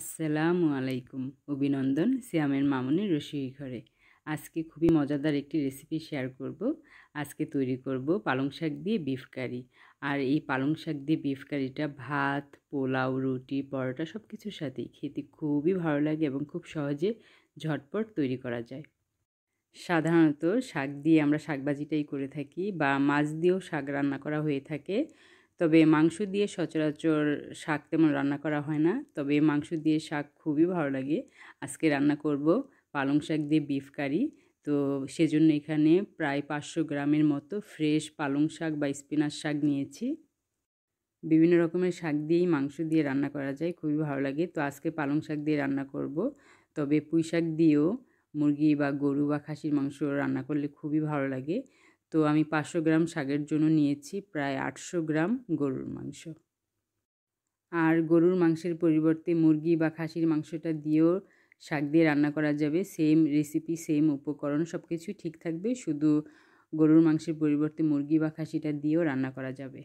আসসালামু আলাইকুম অভিনন্দন শ্যামের মামুনের রসুই ঘরে আজকে খুবই মজাদার একটি রেসিপি শেয়ার করব আজকে তৈরি করব পালং শাক দিয়ে বিফ কারি আর এই পালং শাক দিয়ে বিফ কারিটা ভাত পোলাও রুটি পরোটা সব কিছুর সাথেই খেতে খুবই ভালো লাগে এবং খুব সহজে ঝটপট তৈরি করা যায় সাধারণত শাক দিয়ে আমরা শাকবাজিটাই করে থাকি বা মাছ দিয়েও শাক রান্না করা হয়ে থাকে তবে মাংস দিয়ে সচরাচর শাক তেমন রান্না করা হয় না তবে মাংস দিয়ে শাক খুবই ভালো লাগে আজকে রান্না করব পালং শাক দিয়ে বিফ কারি তো সেজন্য এখানে প্রায় পাঁচশো গ্রামের মতো ফ্রেশ পালং শাক বা স্পিনার শাক নিয়েছি বিভিন্ন রকমের শাক দিয়েই মাংস দিয়ে রান্না করা যায় খুবই ভালো লাগে তো আজকে পালং শাক দিয়ে রান্না করব তবে পুঁই শাক দিয়েও মুরগি বা গরু বা খাসির মাংস রান্না করলে খুবই ভালো লাগে তো আমি পাঁচশো গ্রাম শাকের জন্য নিয়েছি প্রায় আটশো গ্রাম গরুর মাংস আর গরুর মাংসের পরিবর্তে মুরগি বা খাসির মাংসটা দিয়েও শাক দিয়ে রান্না করা যাবে সেম রেসিপি সেম উপকরণ সব কিছুই ঠিক থাকবে শুধু গরুর মাংসের পরিবর্তে মুরগি বা খাসিটা দিয়েও রান্না করা যাবে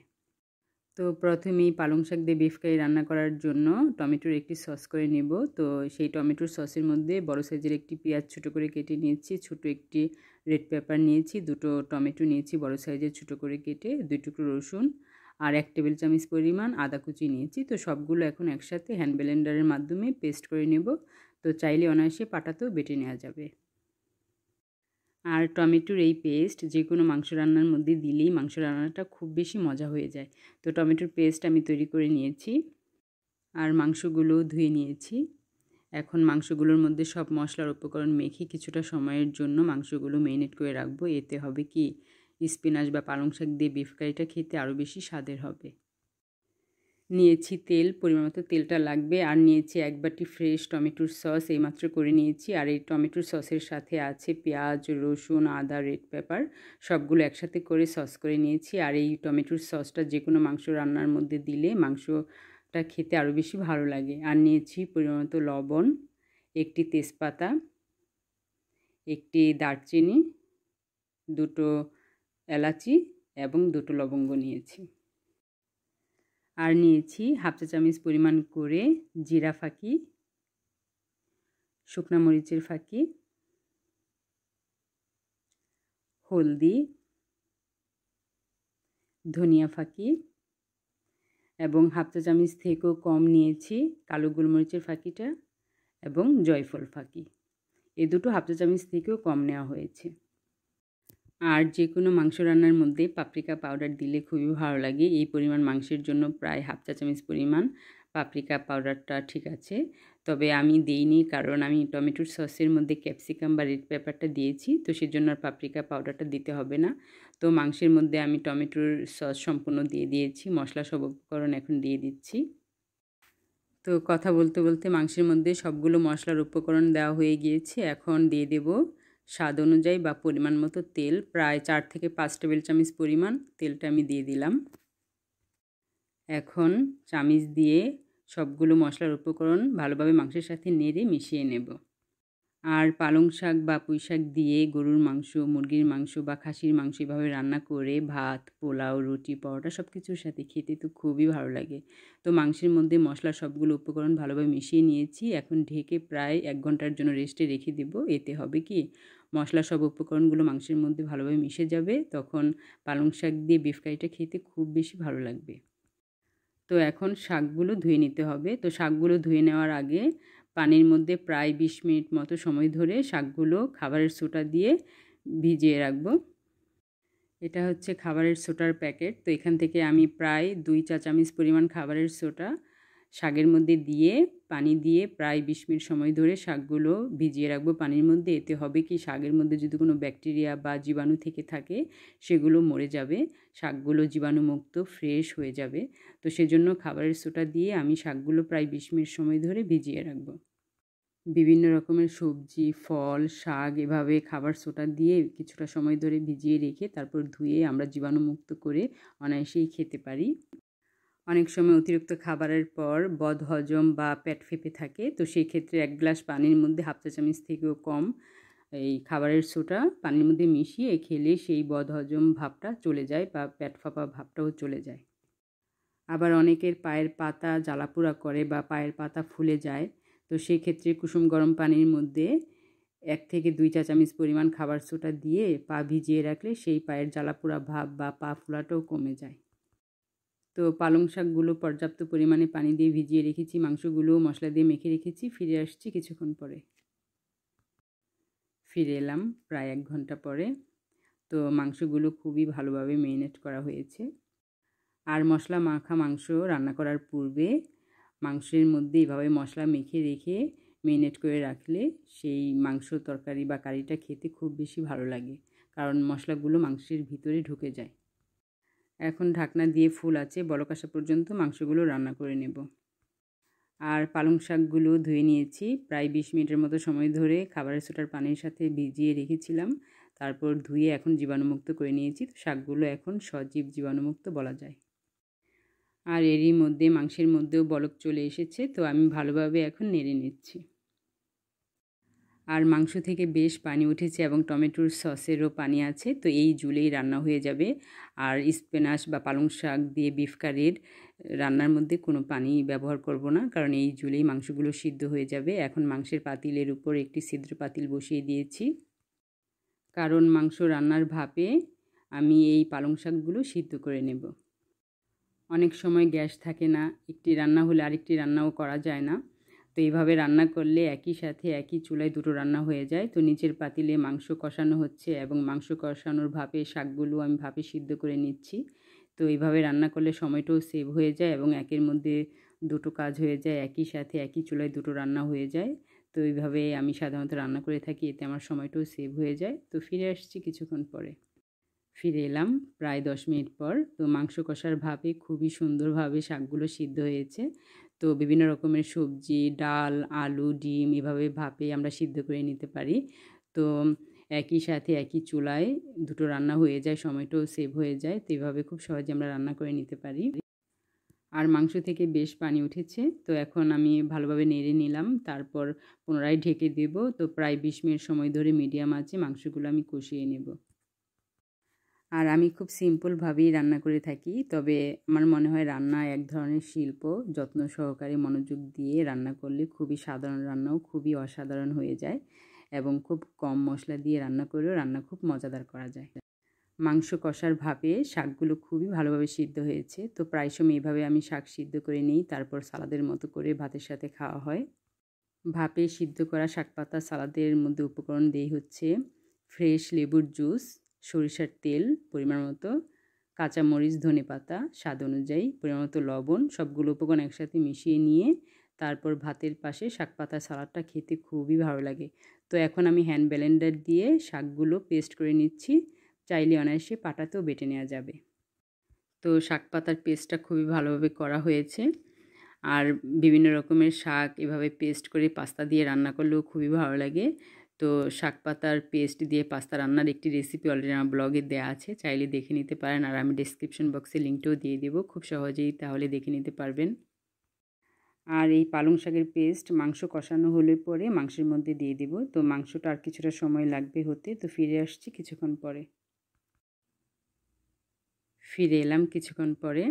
তো প্রথমেই পালং শাক দিয়ে বিফ কারি রান্না করার জন্য টমেটোর একটি সস করে নেব তো সেই টমেটোর সসের মধ্যে বড় সাইজের একটি পেঁয়াজ ছোটো করে কেটে নিয়েছি ছোট একটি রেড পেপার নিয়েছি দুটো টমেটো নিয়েছি বড় সাইজের ছোটো করে কেটে দুই টুকরো রসুন আর এক টেবিল চামচ পরিমাণ আদা কুচি নিয়েছি তো সবগুলো এখন একসাথে হ্যান্ড ব্লেন্ডারের মাধ্যমে পেস্ট করে নেব তো চাইলে অনায়াসে পাটাতেও বেটে নেওয়া যাবে আর টমেটোর এই পেস্ট যে কোনো মাংস রান্নার মধ্যে দিলেই মাংস রান্নাটা খুব বেশি মজা হয়ে যায় তো টমেটোর পেস্ট আমি তৈরি করে নিয়েছি আর মাংসগুলো ধুয়ে নিয়েছি এখন মাংসগুলোর মধ্যে সব মশলার উপকরণ মেখে কিছুটা সময়ের জন্য মাংসগুলো মেরিনেট করে রাখবো এতে হবে কি স্পিনাচ বা পালং শাক দিয়ে বিফ কারিটা খেতে আরও বেশি স্বাদের হবে নিয়েছি তেল পরিমাণ মতো তেলটা লাগবে আর নিয়েছি এক বাটি ফ্রেশ টমেটোর সস এইমাত্র করে নিয়েছি আর এই টমেটোর সসের সাথে আছে পেঁয়াজ রসুন আদা রেড পেপার সবগুলো একসাথে করে সস করে নিয়েছি আর এই টমেটোর সসটা যে কোনো মাংস রান্নার মধ্যে দিলে মাংসটা খেতে আরও বেশি ভালো লাগে আর নিয়েছি পরিমাণ মতো লবণ একটি তেজপাতা একটি দারচিনি দুটো এলাচি এবং দুটো লবঙ্গ নিয়েছি আর নিয়েছি হাফ চা চামচ পরিমাণ করে জিরা ফাঁকি শুকনা মরিচের ফাঁকি হলদি ধনিয়া ফাঁকি এবং হাফ চা চামচ থেকেও কম নিয়েছি কালো গোলমরিচের ফাঁকিটা এবং জয়ফল ফাঁকি এ দুটো হাফ চা চামচ থেকেও কম নেওয়া হয়েছে আর যে কোনো মাংস রান্নার মধ্যে পাপরিকা পাউডার দিলে খুবই ভালো লাগে এই পরিমাণ মাংসের জন্য প্রায় হাফ চা চামচ পরিমাণ পাপরিকা পাউডারটা ঠিক আছে তবে আমি দেইনি কারণ আমি টমেটোর সসের মধ্যে ক্যাপসিকাম বা রেড পেপারটা দিয়েছি তো সেজন্য আর পাপরিকা পাউডারটা দিতে হবে না তো মাংসের মধ্যে আমি টমেটোর সস সম্পূর্ণ দিয়ে দিয়েছি মশলা সব উপকরণ এখন দিয়ে দিচ্ছি তো কথা বলতে বলতে মাংসের মধ্যে সবগুলো মশলার উপকরণ দেওয়া হয়ে গিয়েছে এখন দিয়ে দেব স্বাদ অনুযায়ী বা পরিমাণ মতো তেল প্রায় চার থেকে পাঁচ টেবিল চামচ পরিমাণ তেলটা আমি দিয়ে দিলাম এখন চামিচ দিয়ে সবগুলো মশলার উপকরণ ভালোভাবে মাংসের সাথে নেড়ে মিশিয়ে নেব আর পালং শাক বা পুঁই শাক দিয়ে গরুর মাংস মুরগির মাংস বা খাসির মাংস এভাবে রান্না করে ভাত পোলাও রুটি পরোটা সব কিছুর সাথে খেতে তো খুবই ভালো লাগে তো মাংসের মধ্যে মশলা সবগুলো উপকরণ ভালোভাবে মিশিয়ে নিয়েছি এখন ঢেকে প্রায় এক ঘন্টার জন্য রেস্টে রেখে দেব এতে হবে কি মশলা সব উপকরণগুলো মাংসের মধ্যে ভালোভাবে মিশে যাবে তখন পালং শাক দিয়ে বিফ কারিটা খেতে খুব বেশি ভালো লাগবে তো এখন শাকগুলো ধুয়ে নিতে হবে তো শাকগুলো ধুয়ে নেওয়ার আগে পানির মধ্যে প্রায় বিশ মিনিট মতো সময় ধরে শাকগুলো খাবারের সোটা দিয়ে ভিজিয়ে রাখবো এটা হচ্ছে খাবারের সোটার প্যাকেট তো এখান থেকে আমি প্রায় দুই চা চামচ পরিমাণ খাবারের সোটা শাকের মধ্যে দিয়ে পানি দিয়ে প্রায় বিশ মিনিট সময় ধরে শাকগুলো ভিজিয়ে রাখবো পানির মধ্যে এতে হবে কি শাকের মধ্যে যদি কোনো ব্যাকটেরিয়া বা জীবাণু থেকে থাকে সেগুলো মরে যাবে শাকগুলো জীবাণুমুক্ত ফ্রেশ হয়ে যাবে তো সেজন্য খাবারের সোটা দিয়ে আমি শাকগুলো প্রায় বিশ মিনিট সময় ধরে ভিজিয়ে রাখবো বিভিন্ন রকমের সবজি ফল শাক এভাবে খাবার সোটা দিয়ে কিছুটা সময় ধরে ভিজিয়ে রেখে তারপর ধুয়ে আমরা জীবাণুমুক্ত করে অনায়াসেই খেতে পারি অনেক সময় অতিরিক্ত খাবারের পর বদ হজম বা পেট ফেপে থাকে তো সেই ক্ষেত্রে এক গ্লাস পানির মধ্যে হাফ চা চামিচ থেকেও কম এই খাবারের সোটা পানির মধ্যে মিশিয়ে খেলে সেই বদ হজম ভাবটা চলে যায় বা পেট ফাঁপা ভাবটাও চলে যায় আবার অনেকের পায়ের পাতা জ্বালাপোড়া করে বা পায়ের পাতা ফুলে যায় তো সেই ক্ষেত্রে কুসুম গরম পানির মধ্যে এক থেকে দুই চা চামচ পরিমাণ খাবার সোটা দিয়ে পা ভিজিয়ে রাখলে সেই পায়ের জ্বালাপোড়া ভাব বা পা ফোলাটাও কমে যায় তো পালং শাকগুলো পর্যাপ্ত পরিমাণে পানি দিয়ে ভিজিয়ে রেখেছি মাংসগুলোও মশলা দিয়ে মেখে রেখেছি ফিরে আসছি কিছুক্ষণ পরে ফিরে এলাম প্রায় এক ঘন্টা পরে তো মাংসগুলো খুবই ভালোভাবে মেরিনেট করা হয়েছে আর মশলা মাখা মাংস রান্না করার পূর্বে মাংসের মধ্যে এভাবে মশলা মেখে রেখে মেরিনেট করে রাখলে সেই মাংস তরকারি বা কারিটা খেতে খুব বেশি ভালো লাগে কারণ মশলাগুলো মাংসের ভিতরে ঢুকে যায় এখন ঢাকনা দিয়ে ফুল আছে বলকাসা পর্যন্ত মাংসগুলো রান্না করে নেব আর পালং শাকগুলো ধুয়ে নিয়েছি প্রায় বিশ মিনিটের মতো সময় ধরে খাবারের সোটার পানির সাথে ভিজিয়ে রেখেছিলাম তারপর ধুয়ে এখন জীবাণুমুক্ত করে নিয়েছি তো শাকগুলো এখন সজীব জীবাণুমুক্ত বলা যায় আর এরই মধ্যে মাংসের মধ্যেও বলক চলে এসেছে তো আমি ভালোভাবে এখন নেড়ে নিচ্ছি আর মাংস থেকে বেশ পানি উঠেছে এবং টমেটোর সসেরও পানি আছে তো এই জুলেই রান্না হয়ে যাবে আর স্পেনাশ বা পালং শাক দিয়ে বিফ কারির রান্নার মধ্যে কোনো পানি ব্যবহার করব না কারণ এই জুলেই মাংসগুলো সিদ্ধ হয়ে যাবে এখন মাংসের পাতিলের উপর একটি সিদ্ধ পাতিল বসিয়ে দিয়েছি কারণ মাংস রান্নার ভাপে আমি এই পালং শাকগুলো সিদ্ধ করে নেব অনেক সময় গ্যাস থাকে না একটি রান্না হলে আরেকটি রান্নাও করা যায় না তো এইভাবে রান্না করলে একই সাথে একই চুলায় দুটো রান্না হয়ে যায় তো নিচের পাতিলে মাংস কষানো হচ্ছে এবং মাংস কষানোর ভাপে শাকগুলো আমি ভাপে সিদ্ধ করে নিচ্ছি তো এইভাবে রান্না করলে সময়টাও সেভ হয়ে যায় এবং একের মধ্যে দুটো কাজ হয়ে যায় একই সাথে একই চুলায় দুটো রান্না হয়ে যায় তো এইভাবে আমি সাধারণত রান্না করে থাকি এতে আমার সময়টাও সেভ হয়ে যায় তো ফিরে আসছি কিছুক্ষণ পরে ফিরে এলাম প্রায় দশ মিনিট পর তো মাংস কষার ভাবে খুবই সুন্দরভাবে শাকগুলো সিদ্ধ হয়েছে তো বিভিন্ন রকমের সবজি ডাল আলু ডিম এভাবে ভাপে আমরা সিদ্ধ করে নিতে পারি তো একই সাথে একই চুলায় দুটো রান্না হয়ে যায় সময়টাও সেভ হয়ে যায় তো এভাবে খুব সহজে আমরা রান্না করে নিতে পারি আর মাংস থেকে বেশ পানি উঠেছে তো এখন আমি ভালোভাবে নেড়ে নিলাম তারপর পুনরায় ঢেকে দেব তো প্রায় বিশ মিনিট সময় ধরে মিডিয়াম আছে মাংসগুলো আমি কষিয়ে নেব আর আমি খুব সিম্পলভাবেই রান্না করে থাকি তবে আমার মনে হয় রান্না এক ধরনের শিল্প যত্ন সহকারে মনোযোগ দিয়ে রান্না করলে খুবই সাধারণ রান্নাও খুবই অসাধারণ হয়ে যায় এবং খুব কম মশলা দিয়ে রান্না করেও রান্না খুব মজাদার করা যায় মাংস কষার ভাপে শাকগুলো খুবই ভালোভাবে সিদ্ধ হয়েছে তো প্রায় সময় এইভাবে আমি শাক সিদ্ধ করে নিই তারপর সালাদের মতো করে ভাতের সাথে খাওয়া হয় ভাপে সিদ্ধ করা শাকপাতা সালাদের মধ্যে উপকরণ দেই হচ্ছে ফ্রেশ লেবুর জুস সরিষার তেল পরিমাণ মতো কাঁচামরিচ ধনে পাতা স্বাদ অনুযায়ী পরিমাণ মতো লবণ সবগুলো উপকরণ একসাথে মিশিয়ে নিয়ে তারপর ভাতের পাশে শাক পাতা সালাডটা খেতে খুবই ভালো লাগে তো এখন আমি হ্যান্ড ব্লেন্ডার দিয়ে শাকগুলো পেস্ট করে নিচ্ছি চাইলে অনায়াসে পাটাতেও বেটে নেওয়া যাবে তো শাক পাতার পেস্টটা খুবই ভালোভাবে করা হয়েছে আর বিভিন্ন রকমের শাক এভাবে পেস্ট করে পাস্তা দিয়ে রান্না করলেও খুবই ভালো লাগে তো শাক পাতার পেস্ট দিয়ে পাস্তা রান্নার একটি রেসিপি অলরেডি আমার ব্লগে দেওয়া আছে চাইলে দেখে নিতে পারেন আর আমি ডিসক্রিপশন বক্সে লিঙ্কটাও দিয়ে দেবো খুব সহজেই তাহলে দেখে নিতে পারবেন আর এই পালং শাকের পেস্ট মাংস কষানো হলে পরে মাংসের মধ্যে দিয়ে দেব তো মাংসটা আর কিছুটা সময় লাগবে হতে তো ফিরে আসছি কিছুক্ষণ পরে ফিরে এলাম কিছুক্ষণ পরে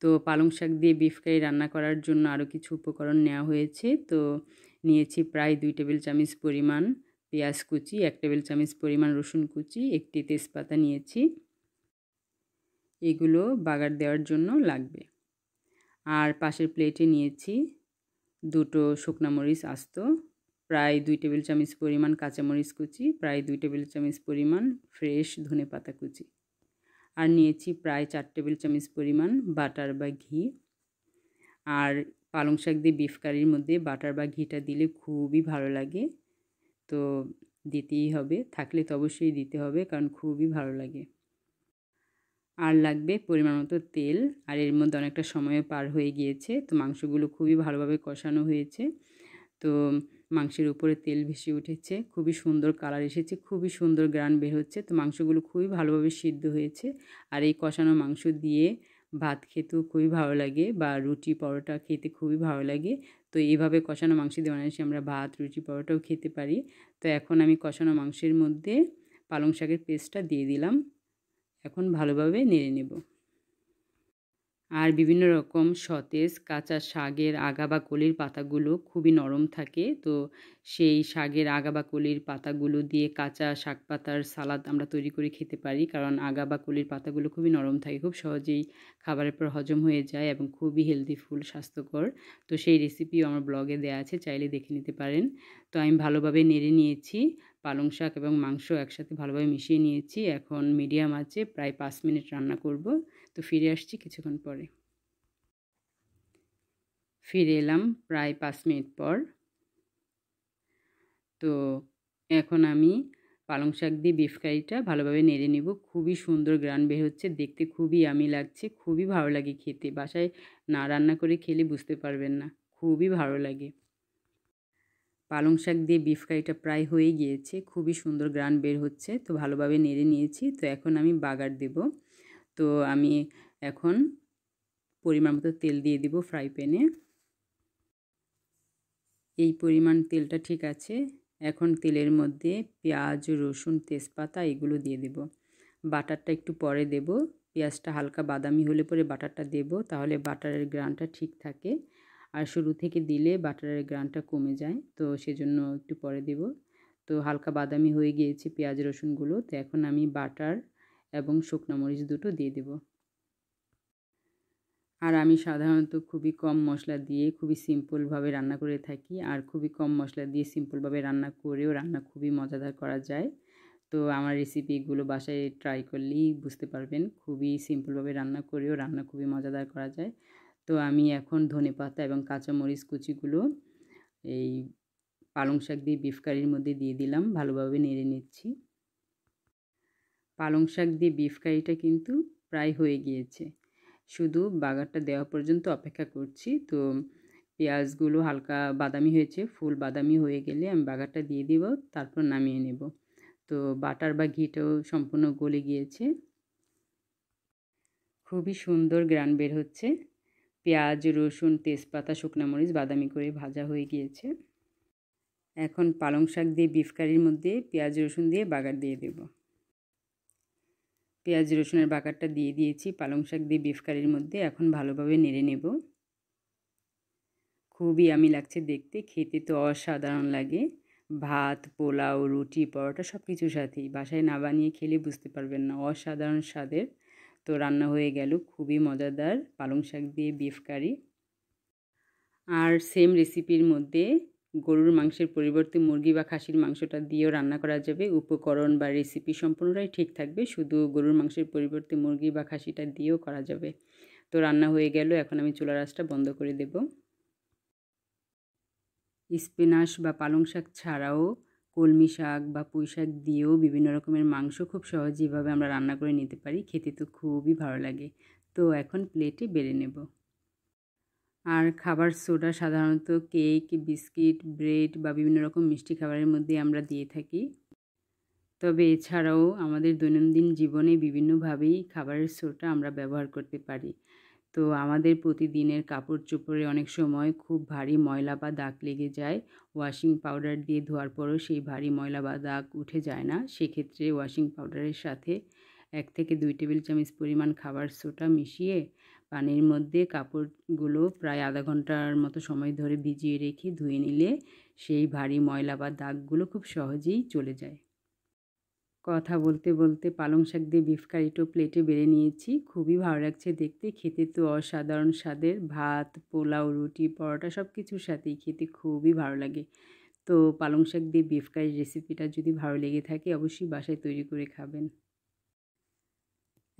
তো পালং শাক দিয়ে বিফ কারি রান্না করার জন্য আরও কিছু উপকরণ নেওয়া হয়েছে তো নিয়েছি প্রায় দুই টেবিল চামচ পরিমাণ পেঁয়াজ কুচি এক টেবিল চামচ পরিমাণ রসুন কুচি একটি তেজপাতা নিয়েছি এগুলো বাগার দেওয়ার জন্য লাগবে আর পাশের প্লেটে নিয়েছি দুটো শুকনা মরিচ আস্ত প্রায় দুই টেবিল চামচ পরিমাণ কাঁচামরিচ কুচি প্রায় দুই টেবিল চামচ পরিমাণ ফ্রেশ ধনে পাতা কুচি আর নিয়েছি প্রায় চার টেবিল চামচ পরিমাণ বাটার বা ঘি আর পালং শাক দিয়ে বিফ কারির মধ্যে বাটার বা ঘিটা দিলে খুবই ভালো লাগে তো দিতেই হবে থাকলে তো অবশ্যই দিতে হবে কারণ খুবই ভালো লাগে আর লাগবে পরিমাণ মতো তেল আর এর মধ্যে অনেকটা সময় পার হয়ে গিয়েছে তো মাংসগুলো খুবই ভালোভাবে কষানো হয়েছে তো মাংসের উপরে তেল ভেসে উঠেছে খুবই সুন্দর কালার এসেছে খুবই সুন্দর গ্রান বের হচ্ছে তো মাংসগুলো খুবই ভালোভাবে সিদ্ধ হয়েছে আর এই কষানো মাংস দিয়ে ভাত খেতেও খুবই ভালো লাগে বা রুটি পরোটা খেতে খুবই ভালো লাগে তো এইভাবে কষানো মাংস দিয়ে বানিয়েছি আমরা ভাত রুটি পরোটাও খেতে পারি তো এখন আমি কষানো মাংসের মধ্যে পালং শাকের পেস্টটা দিয়ে দিলাম এখন ভালোভাবে নেড়ে নেব আর বিভিন্ন রকম সতেজ কাঁচা শাগের আগা বা কলির পাতাগুলো খুবই নরম থাকে তো সেই শাগের আগা বা কলির পাতাগুলো দিয়ে কাঁচা শাক পাতার সালাদ আমরা তৈরি করে খেতে পারি কারণ আগা বা কলির পাতাগুলো খুবই নরম থাকে খুব সহজেই খাবারের পর হজম হয়ে যায় এবং খুবই হেলদিফুল স্বাস্থ্যকর তো সেই রেসিপিও আমার ব্লগে দেয়া আছে চাইলে দেখে নিতে পারেন তো আমি ভালোভাবে নেড়ে নিয়েছি পালং শাক এবং মাংস একসাথে ভালোভাবে মিশিয়ে নিয়েছি এখন মিডিয়াম আছে প্রায় পাঁচ মিনিট রান্না করব তো ফিরে আসছি কিছুক্ষণ পরে ফিরে এলাম প্রায় পাঁচ মিনিট পর তো এখন আমি পালং শাক দিয়ে বিফ কারিটা ভালোভাবে নেড়ে নিব খুবই সুন্দর গ্রান বের হচ্ছে দেখতে খুবই আমি লাগছে খুবই ভালো লাগে খেতে বাসায় না রান্না করে খেলে বুঝতে পারবেন না খুবই ভালো লাগে পালং শাক দিয়ে বিফ কারিটা প্রায় হয়ে গিয়েছে খুবই সুন্দর গ্রান বের হচ্ছে তো ভালোভাবে নেড়ে নিয়েছি তো এখন আমি বাগার দেবো তো আমি এখন পরিমাণ মতো তেল দিয়ে দিব ফ্রাই প্যানে এই পরিমাণ তেলটা ঠিক আছে এখন তেলের মধ্যে পেঁয়াজ রসুন তেজপাতা এগুলো দিয়ে দেব বাটারটা একটু পরে দেব পেঁয়াজটা হালকা বাদামি হলে পরে বাটারটা দেব তাহলে বাটারের গ্রানটা ঠিক থাকে আর শুরু থেকে দিলে বাটারের গ্রানটা কমে যায় তো সেজন্য একটু পরে দেব তো হালকা বাদামি হয়ে গিয়েছে পেঁয়াজ রসুনগুলো তো এখন আমি বাটার এবং শুকনো মরিচ দুটো দিয়ে দেব আর আমি সাধারণত খুবই কম মশলা দিয়ে খুবই সিম্পলভাবে রান্না করে থাকি আর খুবই কম মশলা দিয়ে সিম্পলভাবে রান্না করেও রান্না খুবই মজাদার করা যায় তো আমার রেসিপিগুলো বাসায় ট্রাই করলেই বুঝতে পারবেন খুবই সিম্পলভাবে রান্না করেও রান্না খুবই মজাদার করা যায় তো আমি এখন ধনে পাতা এবং কাঁচামরিচ কুচিগুলো এই পালং শাক দিয়ে বিফ কারির মধ্যে দিয়ে দিলাম ভালোভাবে নেড়ে নিচ্ছি পালং শাক দিয়ে বিফ কারিটা কিন্তু প্রায় হয়ে গিয়েছে শুধু বাগারটা দেওয়া পর্যন্ত অপেক্ষা করছি তো পেঁয়াজগুলো হালকা বাদামি হয়েছে ফুল বাদামি হয়ে গেলে আমি বাগারটা দিয়ে দিব তারপর নামিয়ে নেব তো বাটার বা ঘিটাও সম্পূর্ণ গলে গিয়েছে খুবই সুন্দর গ্রান বের হচ্ছে পেঁয়াজ রসুন তেজপাতা শুকনো মরিচ বাদামি করে ভাজা হয়ে গিয়েছে এখন পালং শাক দিয়ে বিফ কারির মধ্যে পেঁয়াজ রসুন দিয়ে বাগার দিয়ে দেবো পেঁয়াজ রসুনের বাকারটা দিয়ে দিয়েছি পালং শাক দিয়ে বিফ কারির মধ্যে এখন ভালোভাবে নেড়ে নেব খুবই আমি লাগছে দেখতে খেতে তো অসাধারণ লাগে ভাত পোলাও রুটি পরোটা সব কিছুর সাথেই বাসায় না বানিয়ে খেলে বুঝতে পারবেন না অসাধারণ স্বাদের তো রান্না হয়ে গেল খুবই মজাদার পালং শাক দিয়ে বিফ কারি আর সেম রেসিপির মধ্যে গরুর মাংসের পরিবর্তে মুরগি বা খাসির মাংসটা দিয়েও রান্না করা যাবে উপকরণ বা রেসিপি সম্পূর্ণটাই ঠিক থাকবে শুধু গরুর মাংসের পরিবর্তে মুরগি বা খাসিটা দিয়েও করা যাবে তো রান্না হয়ে গেল এখন আমি চুলা রাসটা বন্ধ করে দেব স্পিনাশ বা পালং শাক ছাড়াও কলমি শাক বা পুঁই শাক দিয়েও বিভিন্ন রকমের মাংস খুব সহজেইভাবে আমরা রান্না করে নিতে পারি খেতে তো খুবই ভালো লাগে তো এখন প্লেটে বেড়ে নেব আর খাবার সোডা সাধারণত কেক বিস্কিট ব্রেড বা বিভিন্ন রকম মিষ্টি খাবারের মধ্যে আমরা দিয়ে থাকি তবে এছাড়াও আমাদের দৈনন্দিন জীবনে বিভিন্নভাবেই খাবারের সোডা আমরা ব্যবহার করতে পারি তো আমাদের প্রতিদিনের কাপড় চোপড়ে অনেক সময় খুব ভারী ময়লা বা দাগ লেগে যায় ওয়াশিং পাউডার দিয়ে ধোয়ার পরও সেই ভারী ময়লা বা দাগ উঠে যায় না সেক্ষেত্রে ওয়াশিং পাউডারের সাথে এক থেকে দুই টেবিল চামচ পরিমাণ খাবার সোটা মিশিয়ে পানির মধ্যে কাপড়গুলো প্রায় আধা ঘন্টার মতো সময় ধরে ভিজিয়ে রেখে ধুয়ে নিলে সেই ভারী ময়লা বা দাগগুলো খুব সহজেই চলে যায় কথা বলতে বলতে পালং শাক দিয়ে বিফ কারিটো প্লেটে বেড়ে নিয়েছি খুবই ভালো লাগছে দেখতে খেতে তো অসাধারণ স্বাদের ভাত পোলাও রুটি পরোটা সব কিছুর সাথেই খেতে খুবই ভালো লাগে তো পালং শাক দিয়ে বিফ কারির রেসিপিটা যদি ভালো লেগে থাকে অবশ্যই বাসায় তৈরি করে খাবেন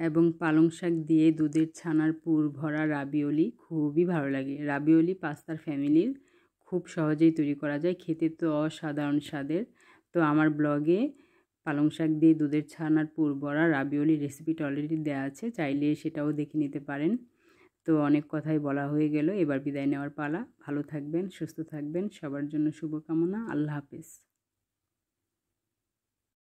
এবং পালং শাক দিয়ে দুধের ছানার পুর ভরা রাবিওলি খুবই ভালো লাগে রাবিওলি পাস্তার ফ্যামিলির খুব সহজেই তৈরি করা যায় খেতে তো অসাধারণ স্বাদের তো আমার ব্লগে পালং শাক দিয়ে দুধের ছানার পুর ভরা রাবিওলি রেসিপিটা অলরেডি দেওয়া আছে চাইলে সেটাও দেখে নিতে পারেন তো অনেক কথাই বলা হয়ে গেল এবার বিদায় নেওয়ার পালা ভালো থাকবেন সুস্থ থাকবেন সবার জন্য শুভকামনা আল্লাহ হাফিজ